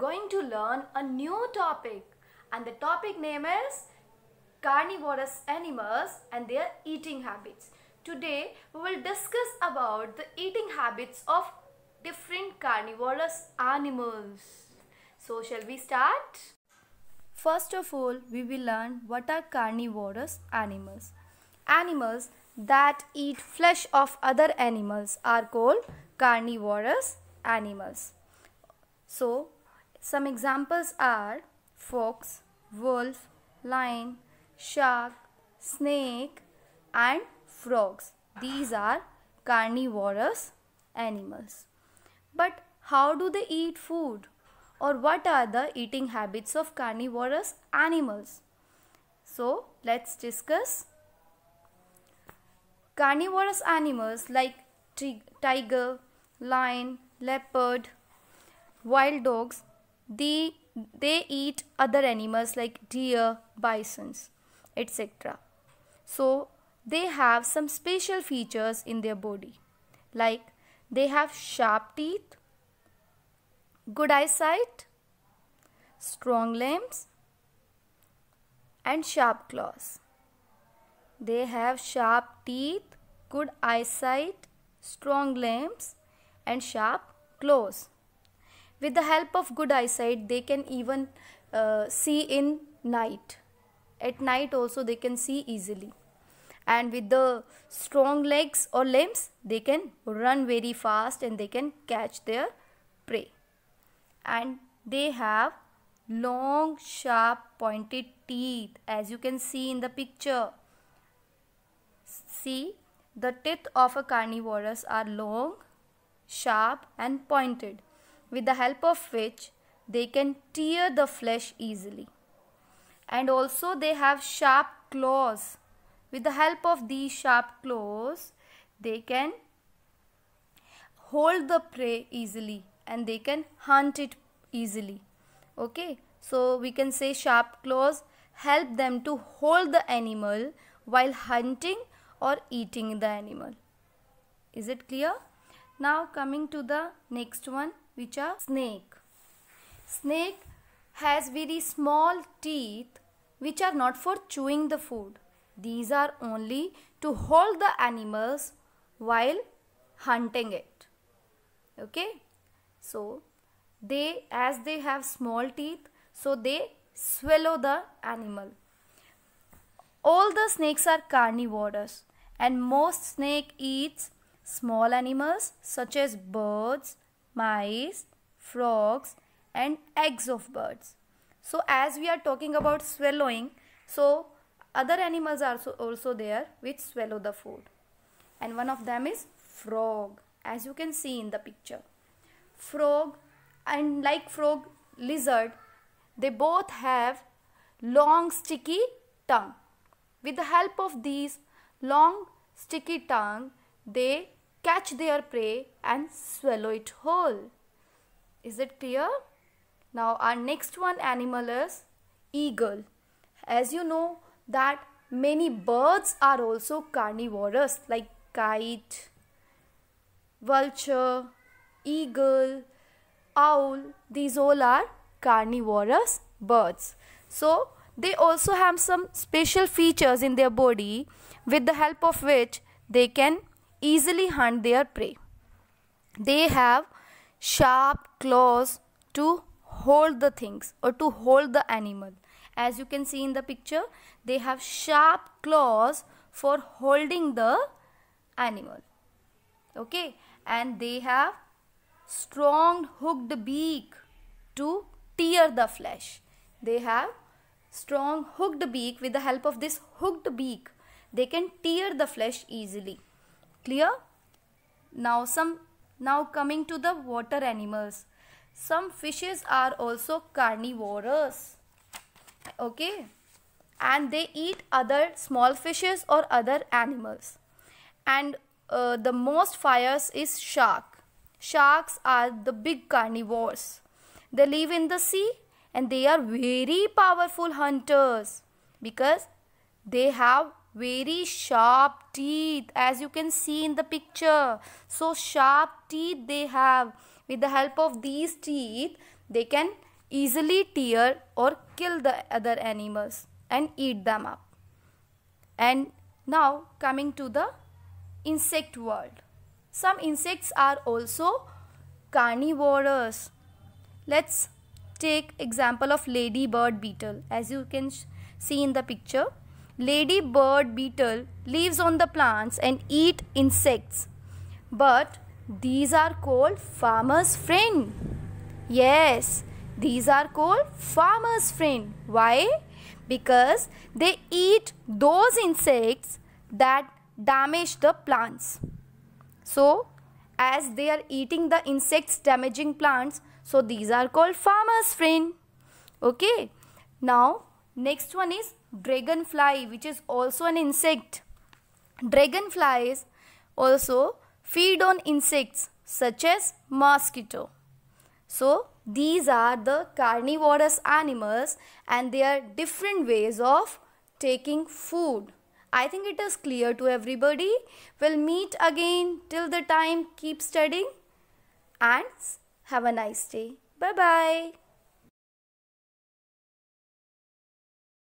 going to learn a new topic and the topic name is carnivorous animals and their eating habits. Today we will discuss about the eating habits of different carnivorous animals. So shall we start? First of all, we will learn what are carnivorous animals. Animals that eat flesh of other animals are called carnivorous animals. So, some examples are fox, wolf, lion, shark, snake and frogs. These are carnivorous animals. But how do they eat food? Or what are the eating habits of carnivorous animals? So let's discuss. Carnivorous animals like tiger, lion, leopard, wild dogs they, they eat other animals like deer, bisons, etc. So they have some special features in their body like they have sharp teeth, good eyesight, strong limbs and sharp claws. They have sharp teeth, good eyesight, strong limbs and sharp claws. With the help of good eyesight, they can even uh, see in night. At night also they can see easily. And with the strong legs or limbs, they can run very fast and they can catch their prey. And they have long sharp pointed teeth as you can see in the picture. See the teeth of a carnivorous are long, sharp and pointed with the help of which they can tear the flesh easily. And also they have sharp claws. With the help of these sharp claws, they can hold the prey easily and they can hunt it easily. Okay, so we can say sharp claws help them to hold the animal while hunting or eating the animal. Is it clear? Now coming to the next one which are snake. Snake has very small teeth which are not for chewing the food. These are only to hold the animals while hunting it. Okay. So they as they have small teeth so they swallow the animal. All the snakes are carnivores and most snake eats small animals such as birds, mice, frogs and eggs of birds. So as we are talking about swallowing, so other animals are also, also there which swallow the food. And one of them is frog as you can see in the picture. Frog and like frog, lizard, they both have long sticky tongue. With the help of these long sticky tongue, they catch their prey and swallow it whole. Is it clear? Now our next one animal is eagle. As you know that many birds are also carnivorous like kite, vulture, eagle, owl. These all are carnivorous birds. So they also have some special features in their body with the help of which they can easily hunt their prey. They have sharp claws to hold the things or to hold the animal. As you can see in the picture, they have sharp claws for holding the animal. Okay, and they have strong hooked beak to tear the flesh. They have strong hooked beak with the help of this hooked beak. They can tear the flesh easily. Clear? Now some now coming to the water animals. Some fishes are also carnivorous. Okay? And they eat other small fishes or other animals. And uh, the most fires is shark. Sharks are the big carnivores. They live in the sea and they are very powerful hunters because they have very sharp teeth as you can see in the picture so sharp teeth they have with the help of these teeth they can easily tear or kill the other animals and eat them up and now coming to the insect world some insects are also carnivores let's take example of ladybird beetle as you can see in the picture lady bird beetle lives on the plants and eat insects but these are called farmer's friend yes these are called farmer's friend why because they eat those insects that damage the plants so as they are eating the insects damaging plants so these are called farmer's friend okay now Next one is dragonfly which is also an insect. Dragonflies also feed on insects such as mosquito. So these are the carnivorous animals and they are different ways of taking food. I think it is clear to everybody. We'll meet again till the time keep studying and have a nice day. Bye bye.